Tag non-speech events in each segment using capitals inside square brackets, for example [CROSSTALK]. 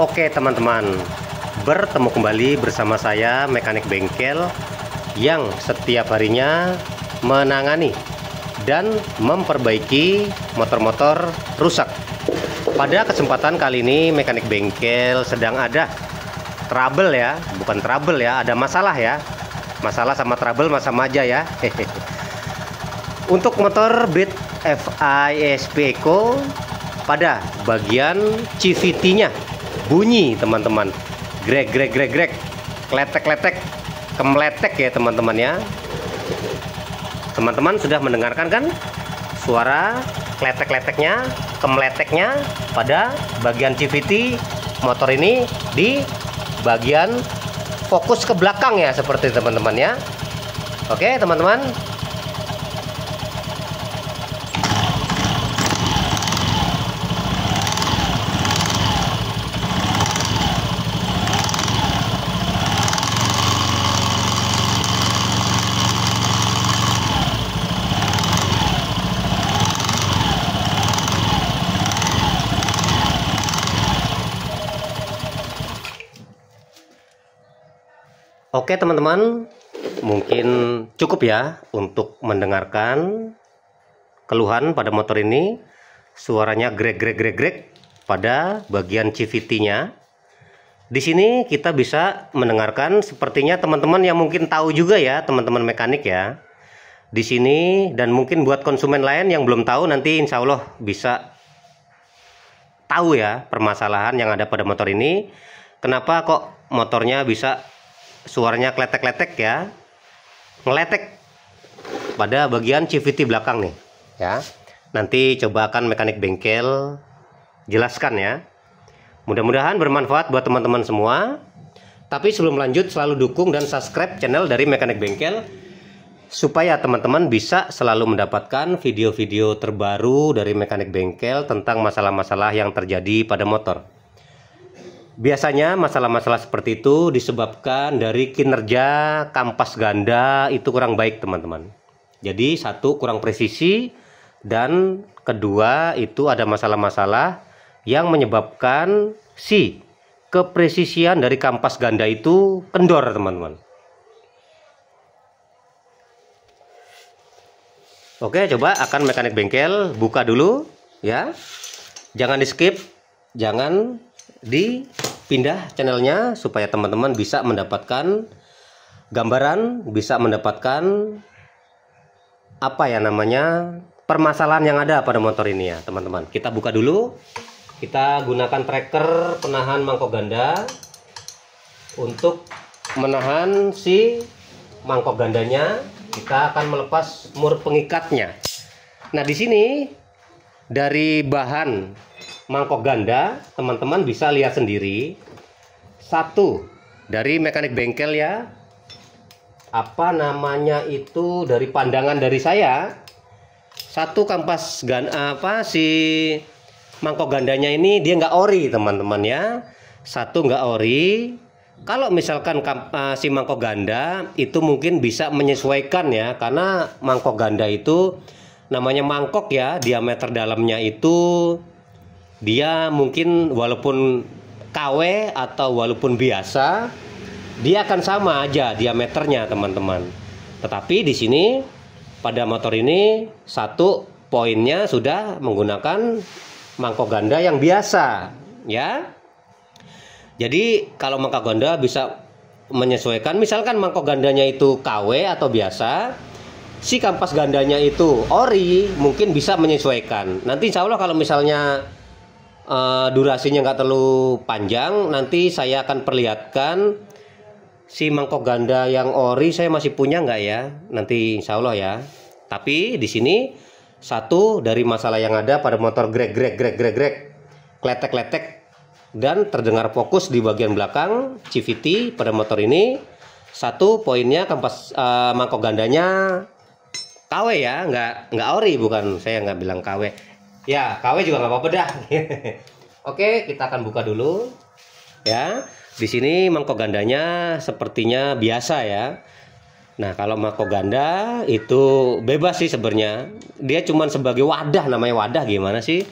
Oke teman-teman, bertemu kembali bersama saya mekanik bengkel yang setiap harinya menangani dan memperbaiki motor-motor rusak. Pada kesempatan kali ini mekanik bengkel sedang ada trouble ya, bukan trouble ya, ada masalah ya. Masalah sama trouble masa aja ya. [LAUGHS] Untuk motor Beat FISP Eco pada bagian CVT-nya bunyi teman-teman grek grek grek grek kletek kletek kemletek ya teman-teman ya teman-teman sudah mendengarkan kan suara kletek-kleteknya kemleteknya pada bagian CVT motor ini di bagian fokus ke belakang ya seperti teman-teman ya oke teman-teman Oke teman-teman, mungkin cukup ya untuk mendengarkan keluhan pada motor ini. Suaranya grek grek grek grek pada bagian CVT-nya. Di sini kita bisa mendengarkan sepertinya teman-teman yang mungkin tahu juga ya, teman-teman mekanik ya. Di sini dan mungkin buat konsumen lain yang belum tahu nanti insya Allah bisa tahu ya permasalahan yang ada pada motor ini. Kenapa kok motornya bisa suaranya kletek-kletek ya ngeletek pada bagian CVT belakang nih ya nanti coba akan mekanik bengkel jelaskan ya mudah-mudahan bermanfaat buat teman-teman semua tapi sebelum lanjut selalu dukung dan subscribe channel dari mekanik bengkel supaya teman-teman bisa selalu mendapatkan video-video terbaru dari mekanik bengkel tentang masalah-masalah yang terjadi pada motor Biasanya masalah-masalah seperti itu disebabkan dari kinerja kampas ganda itu kurang baik teman-teman. Jadi satu kurang presisi dan kedua itu ada masalah-masalah yang menyebabkan si kepresisian dari kampas ganda itu kendor teman-teman. Oke, coba akan mekanik bengkel buka dulu ya. Jangan di skip, jangan di pindah channelnya supaya teman-teman bisa mendapatkan gambaran, bisa mendapatkan apa ya namanya permasalahan yang ada pada motor ini ya teman-teman. Kita buka dulu, kita gunakan tracker penahan mangkok ganda untuk menahan si mangkok gandanya. Kita akan melepas mur pengikatnya. Nah di sini dari bahan mangkok ganda teman-teman bisa lihat sendiri satu dari mekanik bengkel ya apa namanya itu dari pandangan dari saya satu kampas gan apa si mangkok gandanya ini dia nggak ori teman-teman ya satu nggak ori kalau misalkan eh, si mangkok ganda itu mungkin bisa menyesuaikan ya karena mangkok ganda itu namanya mangkok ya diameter dalamnya itu dia mungkin walaupun KW atau walaupun biasa dia akan sama aja diameternya teman-teman tetapi di sini pada motor ini satu poinnya sudah menggunakan mangkok ganda yang biasa ya jadi kalau mangkok ganda bisa menyesuaikan misalkan mangkok gandanya itu KW atau biasa si kampas gandanya itu ori mungkin bisa menyesuaikan nanti insya Allah kalau misalnya uh, durasinya nggak terlalu panjang nanti saya akan perlihatkan si mangkok ganda yang ori saya masih punya nggak ya nanti insya Allah ya tapi di sini satu dari masalah yang ada pada motor grek grek grek grek grek kletek kletek dan terdengar fokus di bagian belakang CVT pada motor ini satu poinnya kampas uh, mangkok gandanya KW ya nggak nggak ori bukan saya nggak bilang KW ya KW juga nggak apa-apa dah [LAUGHS] oke kita akan buka dulu ya di sini mangkok gandanya sepertinya biasa ya Nah kalau mangkok ganda itu bebas sih sebenarnya. Dia cuman sebagai wadah namanya wadah gimana sih?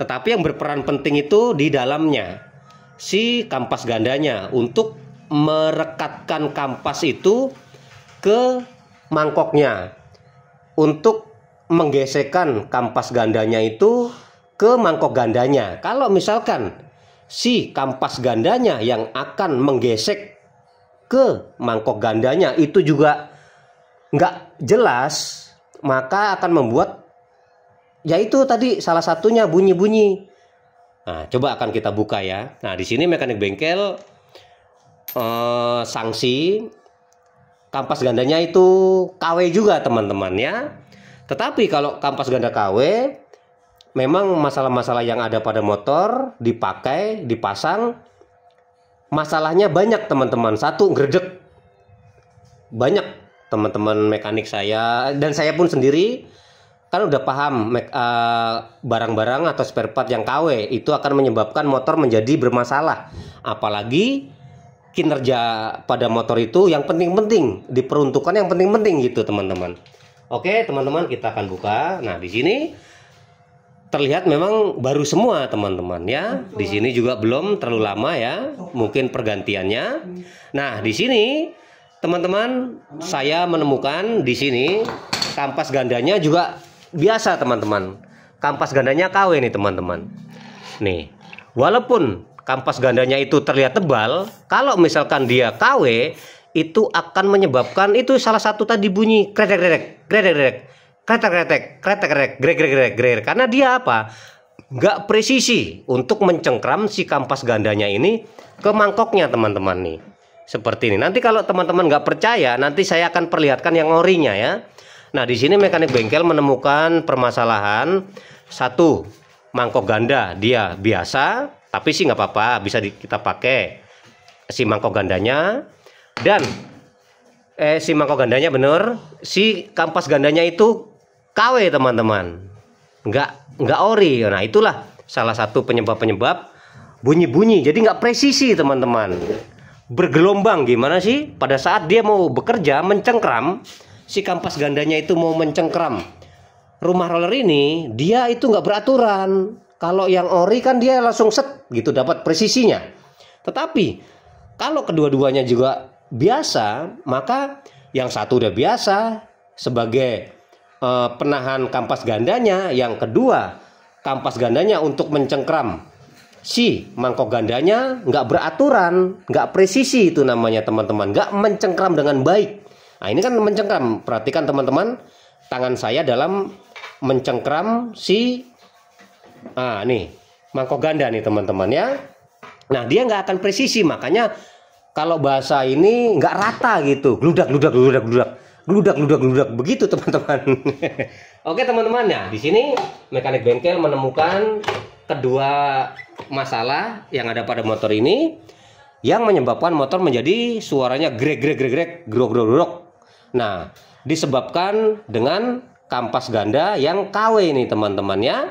Tetapi yang berperan penting itu di dalamnya si kampas gandanya untuk merekatkan kampas itu ke mangkoknya untuk menggesekkan kampas gandanya itu ke mangkok gandanya. Kalau misalkan si kampas gandanya yang akan menggesek ke mangkok gandanya itu juga nggak jelas, maka akan membuat yaitu tadi salah satunya bunyi-bunyi. Nah, coba akan kita buka ya. Nah, di sini mekanik bengkel eh, sanksi kampas gandanya itu KW juga teman-teman ya. Tetapi kalau kampas ganda KW memang masalah-masalah yang ada pada motor dipakai, dipasang masalahnya banyak teman-teman. Satu gredek. Banyak teman-teman mekanik saya dan saya pun sendiri kan udah paham eh, barang-barang uh, atau spare part yang KW itu akan menyebabkan motor menjadi bermasalah. Apalagi kinerja pada motor itu yang penting-penting diperuntukkan yang penting-penting gitu teman-teman. Oke, teman-teman kita akan buka. Nah, di sini terlihat memang baru semua teman-teman ya. Di sini juga belum terlalu lama ya, mungkin pergantiannya. Nah, di sini teman-teman saya menemukan di sini kampas gandanya juga biasa teman-teman. Kampas gandanya KW nih teman-teman. Nih, walaupun kampas gandanya itu terlihat tebal, kalau misalkan dia KW, itu akan menyebabkan itu salah satu tadi bunyi kretek kretek kretek kretek kretek kretek kretek kretek kretek kretek kretek kretek karena dia apa nggak presisi untuk mencengkram si kampas gandanya ini ke mangkoknya teman-teman nih seperti ini nanti kalau teman-teman nggak percaya nanti saya akan perlihatkan yang orinya ya nah di sini mekanik bengkel menemukan permasalahan satu mangkok ganda dia biasa tapi sih nggak apa-apa bisa kita pakai si mangkok gandanya dan eh si mangkok gandanya bener si kampas gandanya itu KW teman-teman nggak nggak ori nah itulah salah satu penyebab penyebab bunyi-bunyi jadi nggak presisi teman-teman bergelombang gimana sih pada saat dia mau bekerja mencengkram si kampas gandanya itu mau mencengkram rumah roller ini dia itu nggak beraturan kalau yang ori kan dia langsung set gitu dapat presisinya tetapi kalau kedua-duanya juga biasa, maka yang satu udah biasa sebagai uh, penahan kampas gandanya, yang kedua kampas gandanya untuk mencengkram si mangkok gandanya nggak beraturan, nggak presisi itu namanya teman-teman, nggak mencengkram dengan baik. Nah ini kan mencengkram, perhatikan teman-teman tangan saya dalam mencengkram si ah nih mangkok ganda nih teman-teman ya. Nah dia nggak akan presisi makanya kalau bahasa ini nggak rata gitu gludak gludak gludak gludak gludak gludak gludak begitu [LAUGHS] teman-teman oke teman-teman ya di sini mekanik bengkel menemukan kedua masalah yang ada pada motor ini yang menyebabkan motor menjadi suaranya grek grek grek grek grok grok grok nah disebabkan dengan kampas ganda yang KW ini teman-teman ya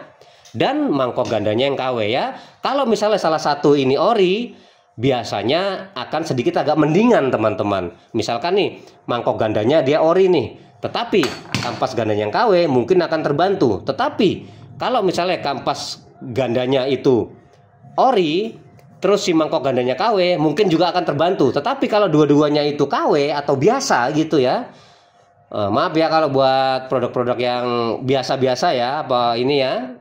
dan mangkok gandanya yang KW ya kalau misalnya salah satu ini ori biasanya akan sedikit agak mendingan teman-teman. Misalkan nih mangkok gandanya dia ori nih, tetapi kampas gandanya yang KW mungkin akan terbantu. Tetapi kalau misalnya kampas gandanya itu ori, terus si mangkok gandanya KW mungkin juga akan terbantu. Tetapi kalau dua-duanya itu KW atau biasa gitu ya. Eh, maaf ya kalau buat produk-produk yang biasa-biasa ya apa ini ya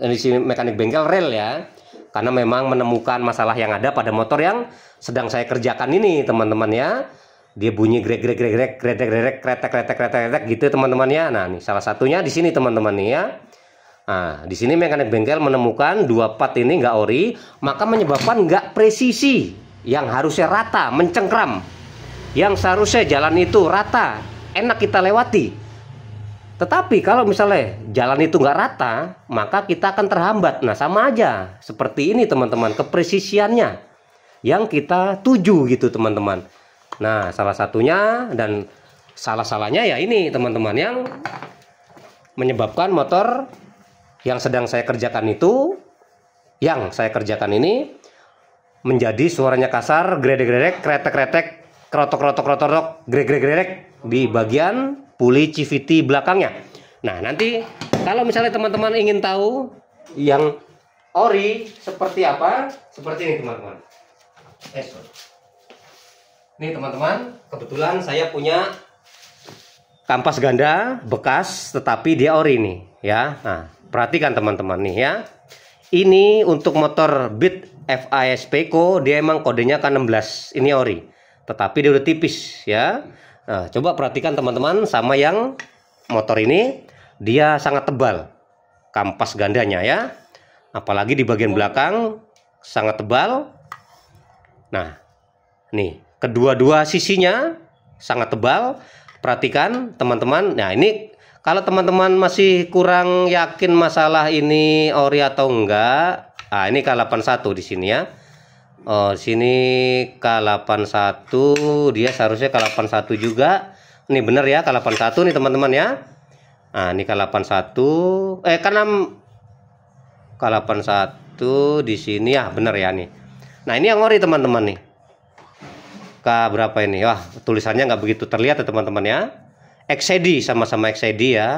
ini sini mekanik bengkel rel ya karena memang menemukan masalah yang ada pada motor yang sedang saya kerjakan ini teman-teman ya dia bunyi grek grek grek grek grek grek grek kretek kretek kretek gitu ya, teman-teman ya nah ini salah satunya di sini teman-teman nih ya Nah, di sini mekanik bengkel menemukan dua part ini nggak ori, maka menyebabkan nggak presisi yang harusnya rata, mencengkram. Yang seharusnya jalan itu rata, enak kita lewati. Tetapi kalau misalnya jalan itu nggak rata, maka kita akan terhambat. Nah, sama aja seperti ini teman-teman, kepresisiannya yang kita tuju gitu teman-teman. Nah, salah satunya dan salah-salahnya ya ini teman-teman yang menyebabkan motor yang sedang saya kerjakan itu yang saya kerjakan ini menjadi suaranya kasar, gredek-gredek, kretek-kretek, kerotok-kerotok-kerotok, greg-greg-greg di bagian CVT belakangnya. Nah, nanti kalau misalnya teman-teman ingin tahu yang ori seperti apa, seperti ini teman-teman. Eh, Ini teman-teman, kebetulan saya punya kampas ganda bekas tetapi dia ori ini, ya. Nah, perhatikan teman-teman nih ya. Ini untuk motor Beat FIS Peko, dia emang kodenya kan 16. Ini ori. Tetapi dia udah tipis ya. Nah, coba perhatikan teman-teman sama yang motor ini dia sangat tebal kampas gandanya ya. Apalagi di bagian belakang sangat tebal. Nah, nih, kedua-dua sisinya sangat tebal. Perhatikan teman-teman. Nah, ini kalau teman-teman masih kurang yakin masalah ini ori atau enggak, ah ini kalapan satu di sini ya oh sini K81 dia seharusnya K81 juga ini bener ya K81 nih teman-teman ya nah ini K81 eh karena K81 di sini ya bener ya nih nah ini yang ori teman-teman nih K berapa ini wah tulisannya nggak begitu terlihat ya teman-teman ya XCD e sama-sama XCD e ya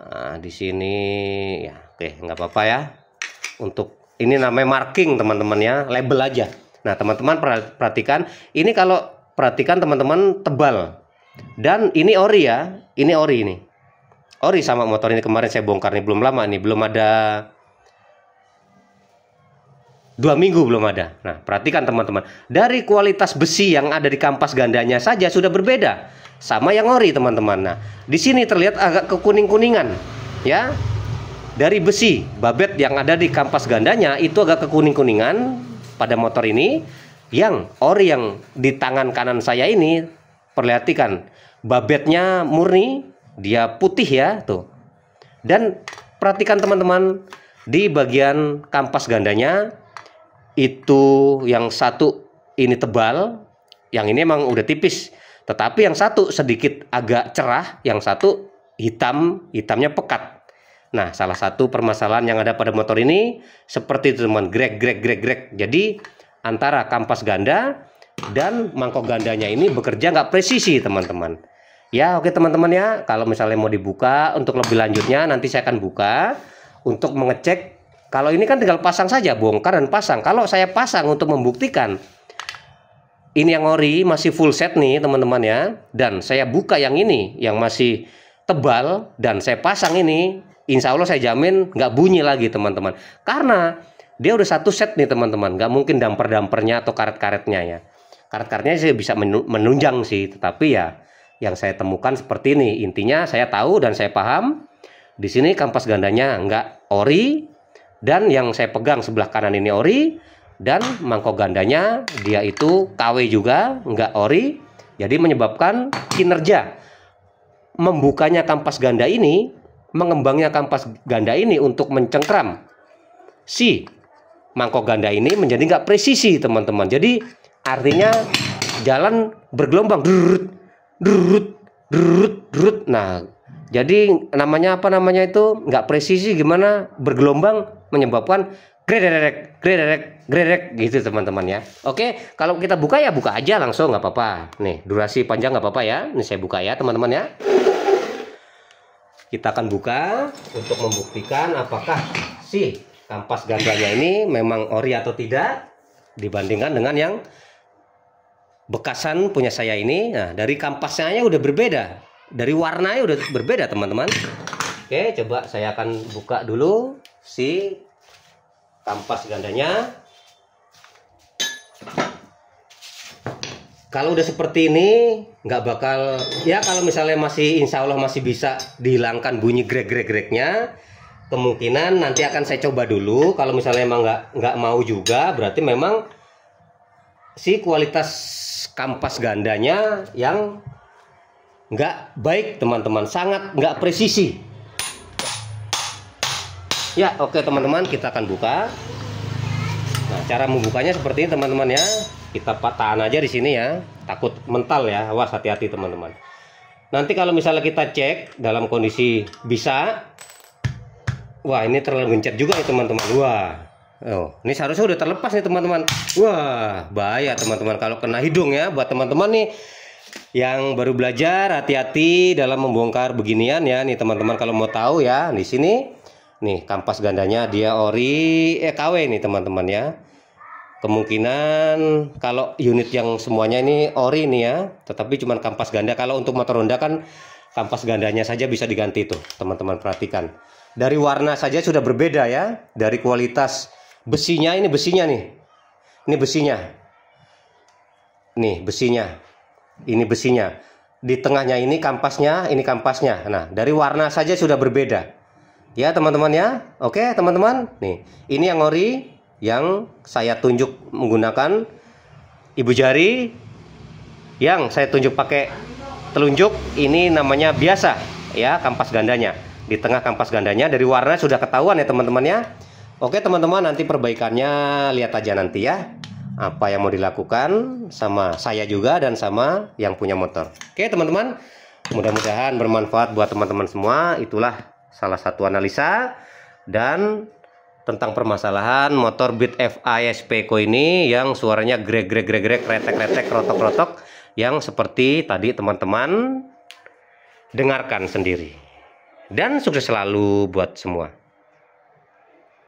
nah, di sini ya oke nggak apa-apa ya untuk ini namanya marking teman-teman ya, label aja. Nah, teman-teman perhatikan, ini kalau perhatikan teman-teman tebal. Dan ini ori ya, ini ori ini. Ori sama motor ini kemarin saya bongkar nih belum lama nih, belum ada dua minggu belum ada. Nah, perhatikan teman-teman. Dari kualitas besi yang ada di kampas gandanya saja sudah berbeda sama yang ori teman-teman. Nah, di sini terlihat agak kekuning-kuningan, ya dari besi babet yang ada di kampas gandanya itu agak kekuning-kuningan pada motor ini yang ori yang di tangan kanan saya ini perlihatkan babetnya murni dia putih ya tuh dan perhatikan teman-teman di bagian kampas gandanya itu yang satu ini tebal yang ini emang udah tipis tetapi yang satu sedikit agak cerah yang satu hitam hitamnya pekat Nah, salah satu permasalahan yang ada pada motor ini seperti itu teman, grek grek grek grek. Jadi antara kampas ganda dan mangkok gandanya ini bekerja nggak presisi teman-teman. Ya oke teman-teman ya, kalau misalnya mau dibuka untuk lebih lanjutnya nanti saya akan buka untuk mengecek. Kalau ini kan tinggal pasang saja, bongkar dan pasang. Kalau saya pasang untuk membuktikan ini yang ori masih full set nih teman-teman ya, dan saya buka yang ini yang masih tebal dan saya pasang ini insya Allah saya jamin nggak bunyi lagi teman-teman. Karena dia udah satu set nih teman-teman, nggak mungkin damper-dampernya atau karet-karetnya ya. Karet-karetnya sih bisa menunjang sih, tetapi ya yang saya temukan seperti ini. Intinya saya tahu dan saya paham. Di sini kampas gandanya nggak ori dan yang saya pegang sebelah kanan ini ori dan mangkok gandanya dia itu KW juga nggak ori. Jadi menyebabkan kinerja membukanya kampas ganda ini mengembangnya kampas ganda ini untuk mencengkram si mangkok ganda ini menjadi nggak presisi teman-teman. Jadi artinya jalan bergelombang drut drut drut drut. Nah, jadi namanya apa namanya itu nggak presisi gimana bergelombang menyebabkan gredek gredek gredek gitu teman-teman ya. Oke, kalau kita buka ya buka aja langsung nggak apa-apa. Nih durasi panjang nggak apa-apa ya. Ini saya buka ya teman-teman ya kita akan buka untuk membuktikan apakah si kampas gandanya ini memang ori atau tidak dibandingkan dengan yang bekasan punya saya ini. Nah, dari kampasnya udah berbeda. Dari warnanya udah berbeda, teman-teman. Oke, coba saya akan buka dulu si kampas gandanya. kalau udah seperti ini nggak bakal ya kalau misalnya masih insya Allah masih bisa dihilangkan bunyi grek-grek-greknya kemungkinan nanti akan saya coba dulu kalau misalnya emang nggak nggak mau juga berarti memang si kualitas kampas gandanya yang nggak baik teman-teman sangat nggak presisi ya oke teman-teman kita akan buka nah cara membukanya seperti ini teman-teman ya kita patahan aja di sini ya takut mental ya awas hati-hati teman-teman nanti kalau misalnya kita cek dalam kondisi bisa wah ini terlalu gencet juga ya teman-teman wah Oh, ini seharusnya udah terlepas nih teman-teman. Wah, bahaya teman-teman kalau kena hidung ya buat teman-teman nih yang baru belajar hati-hati dalam membongkar beginian ya nih teman-teman kalau mau tahu ya di sini nih kampas gandanya dia ori EKW eh, KW nih teman-teman ya kemungkinan kalau unit yang semuanya ini ori nih ya tetapi cuma kampas ganda kalau untuk motor Honda kan kampas gandanya saja bisa diganti tuh teman-teman perhatikan dari warna saja sudah berbeda ya dari kualitas besinya ini besinya nih ini besinya nih besinya ini besinya di tengahnya ini kampasnya ini kampasnya nah dari warna saja sudah berbeda ya teman-teman ya oke teman-teman nih ini yang ori yang saya tunjuk menggunakan ibu jari yang saya tunjuk pakai telunjuk ini namanya biasa ya kampas gandanya di tengah kampas gandanya dari warna sudah ketahuan ya teman-teman ya oke teman-teman nanti perbaikannya lihat aja nanti ya apa yang mau dilakukan sama saya juga dan sama yang punya motor oke teman-teman mudah-mudahan bermanfaat buat teman-teman semua itulah salah satu analisa dan tentang permasalahan motor Beat FI SPK ini yang suaranya grek grek grek grek retek retek rotok rotok yang seperti tadi teman-teman dengarkan sendiri dan sukses selalu buat semua.